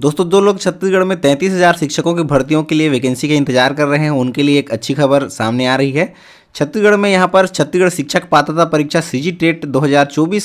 दोस्तों जो लोग छत्तीसगढ़ में तैंतीस हज़ार शिक्षकों की भर्तियों के लिए वैकेंसी का इंतजार कर रहे हैं उनके लिए एक अच्छी खबर सामने आ रही है छत्तीसगढ़ में यहाँ पर छत्तीसगढ़ शिक्षक पात्रता परीक्षा सी जी टेट दो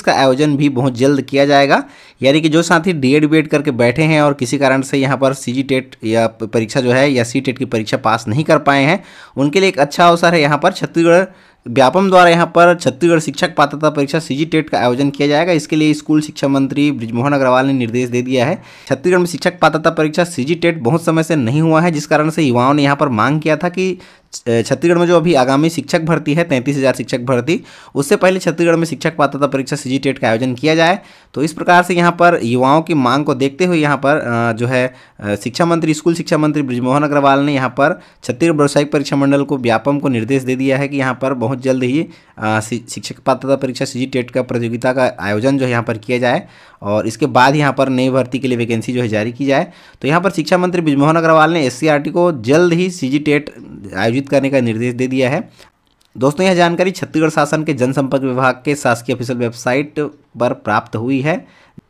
का आयोजन भी बहुत जल्द किया जाएगा यानी कि जो साथी डी एड बी करके बैठे हैं और किसी कारण से यहाँ पर सी जी टेट या परीक्षा जो है या सी टेट की परीक्षा पास नहीं कर पाए हैं उनके लिए एक अच्छा अवसर है यहाँ पर छत्तीसगढ़ व्यापम द्वारा यहाँ पर छत्तीसगढ़ शिक्षक पात्रता परीक्षा सी टेट का आयोजन किया जाएगा इसके लिए स्कूल शिक्षा मंत्री ब्रिजमोहन अग्रवाल ने निर्देश दे दिया है छत्तीसगढ़ में शिक्षक पात्रता परीक्षा सी टेट बहुत समय से नहीं हुआ है जिस कारण से युवाओं ने यहाँ पर मांग किया था कि छत्तीसगढ़ में जो अभी आगामी शिक्षक भर्ती है तैंतीस हज़ार शिक्षक भर्ती उससे पहले छत्तीसगढ़ में शिक्षक पात्रता परीक्षा सी जी टेट का आयोजन किया जाए तो इस प्रकार से यहाँ पर युवाओं की मांग को देखते हुए यहाँ पर जो है शिक्षा मंत्री स्कूल शिक्षा मंत्री ब्रजमोहन अग्रवाल ने यहाँ पर छत्तीसगढ़ व्यावसायिक परीक्षा मंडल को व्यापम को निर्देश दे दिया है कि यहाँ पर बहुत जल्द ही शिक्षक पात्रता परीक्षा सी जी टेट का प्रतियोगिता का आयोजन जो है यहाँ पर किया जाए और इसके बाद यहाँ पर नई भर्ती के लिए वैकेंसी जो है जारी की जाए तो यहाँ पर शिक्षा मंत्री ब्रजमोहन अग्रवाल ने एस को जल्द ही सी जी टेट आयोजित आयोजित करने का निर्देश दे दिया है दोस्तों यह जानकारी छत्तीसगढ़ शासन के जनसंपर्क विभाग के शासकीय ऑफिशियल वेबसाइट पर प्राप्त हुई है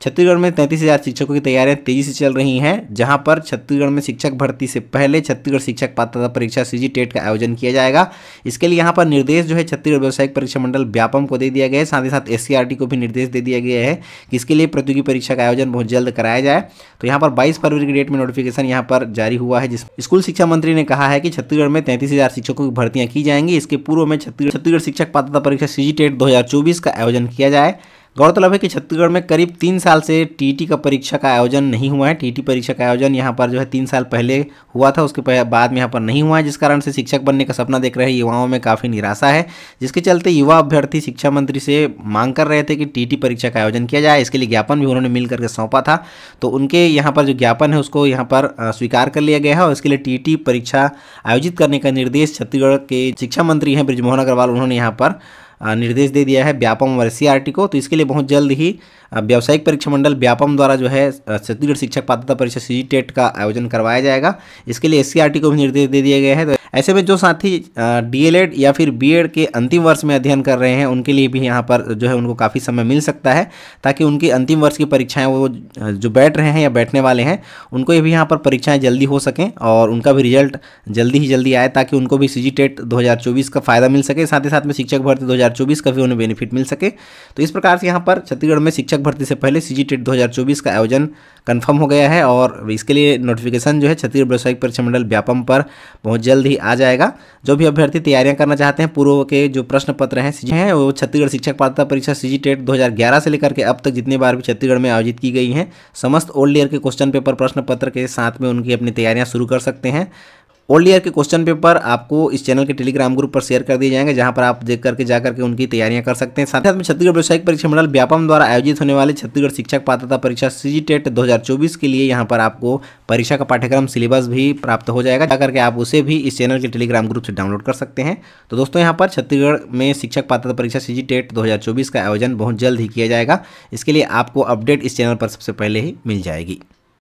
छत्तीसगढ़ में तैंतीस हज़ार शिक्षकों की तैयारियां तेजी से चल रही हैं जहां पर छत्तीसगढ़ में शिक्षक भर्ती से पहले छत्तीसगढ़ शिक्षक पात्रता परीक्षा सी जी टेट का आयोजन किया जाएगा इसके लिए यहां पर निर्देश जो है छत्तीसगढ़ व्यावसायिक परीक्षा मंडल व्यापम को दे दिया गया है साथ ही साथ एस को भी निर्देश दे दिया गया है कि इसके लिए प्रतियोगी परीक्षा का आयोजन बहुत जल्द कराया जाए तो यहाँ पर बाईस फरवरी की डेट में नोटिफिकेशन यहाँ पर जारी हुआ है जिस स्कूल शिक्षा मंत्री ने कहा है कि छत्तीसगढ़ में तैंतीस हज़ार शिक्षकों की भर्तियाँ की जाएंगी इसके पूर्व में छत्तीसगढ़ शिक्षक पात्रता परीक्षा सी जी टेट दो का आयोजन किया जाए गौरतलब है कि छत्तीसगढ़ में करीब तीन साल से टीटी का परीक्षा का आयोजन नहीं हुआ है टीटी परीक्षा का आयोजन यहाँ पर जो है तीन साल पहले हुआ था उसके बाद में यहाँ पर नहीं हुआ है जिस कारण से शिक्षक बनने का सपना देख रहे युवाओं में काफ़ी निराशा है जिसके चलते युवा अभ्यर्थी शिक्षा मंत्री से मांग कर रहे थे कि टी परीक्षा का आयोजन किया जाए इसके लिए ज्ञापन भी उन्होंने मिल करके सौंपा था तो उनके यहाँ पर जो ज्ञापन है उसको यहाँ पर स्वीकार कर लिया गया है और इसके लिए टी परीक्षा आयोजित करने का निर्देश छत्तीसगढ़ के शिक्षा मंत्री हैं ब्रिजमोहन अग्रवाल उन्होंने यहाँ पर निर्देश दे दिया है व्यापम और एस को तो इसके लिए बहुत जल्द ही व्यावसायिक परीक्षा मंडल व्यापम द्वारा जो है छत्तीसगढ़ शिक्षक पात्रता परीक्षा सी टेट का आयोजन करवाया जाएगा इसके लिए एस को भी निर्देश दे दिए गए हैं तो ऐसे में जो साथी डीएलएड या फिर बीएड के अंतिम वर्ष में अध्ययन कर रहे हैं उनके लिए भी यहाँ पर जो है उनको काफ़ी समय मिल सकता है ताकि उनकी अंतिम वर्ष की परीक्षाएं वो जो बैठ रहे हैं या बैठने वाले हैं उनको ये भी यहाँ पर परीक्षाएं जल्दी हो सकें और उनका भी रिजल्ट जल्दी ही जल्दी आए ताकि उनको भी सी जी टेट दो का फ़ायदा मिल सके साथ ही साथ में शिक्षक भर्ती दो 2024 का भी उन्हें बेनिफिट मिल सके तो इस प्रकार से यहाँ पर छत्तीसगढ़ में शिक्षक भर्ती से पहले सी जी टेट दो का आयोजन कन्फर्म हो गया है और इसके लिए नोटिफिकेशन जो है छत्तीसगढ़ व्यावसायिक परीक्षा मंडल व्यापम पर बहुत जल्द ही आ जाएगा जो भी अभ्यर्थी तैयारियां करना चाहते हैं पूर्व के जो प्रश्न पत्र हैं e हैं वो छत्तीसगढ़ शिक्षक पात्रता परीक्षा सी जी टेट दो से लेकर के अब तक जितने बार भी छत्तीसगढ़ में आयोजित की गई हैं समस्त ओल्ड ईयर के क्वेश्चन पेपर प्रश्न पत्र के साथ में उनकी अपनी तैयारियाँ शुरू कर सकते हैं ओल्ड ईयर के क्वेश्चन पेपर आपको इस चैनल के टेलीग्राम ग्रुप पर शेयर कर दिए जाएंगे जहां पर आप देख करके जाकर के उनकी तैयारियां कर सकते हैं साथ साथ में छत्तीसगढ़ व्यवसायिक परीक्षा मंडल व्यापम द्वारा आयोजित होने वाले छत्तीसगढ़ शिक्षक पात्रता परीक्षा सी टेट e दो के लिए यहाँ पर आपको परीक्षा का पाठ्यक्रम सिलेबस भी प्राप्त हो जाएगा जाकर के आप उसे भी इस चैनल के टेलीग्राम ग्रुप से डाउनलोड कर सकते हैं तो दोस्तों यहाँ पर छत्तीसगढ़ में शिक्षक पात्रता परीक्षा सी टेट e दो का आयोजन बहुत जल्द ही किया जाएगा इसके लिए आपको अपडेट इस चैनल पर सबसे पहले ही मिल जाएगी